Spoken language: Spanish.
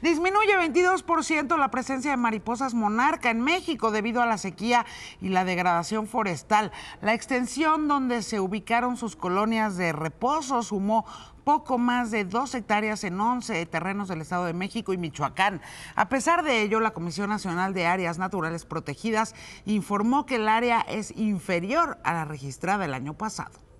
Disminuye 22% la presencia de mariposas monarca en México debido a la sequía y la degradación forestal. La extensión donde se ubicaron sus colonias de reposo sumó poco más de dos hectáreas en 11 terrenos del Estado de México y Michoacán. A pesar de ello, la Comisión Nacional de Áreas Naturales Protegidas informó que el área es inferior a la registrada el año pasado.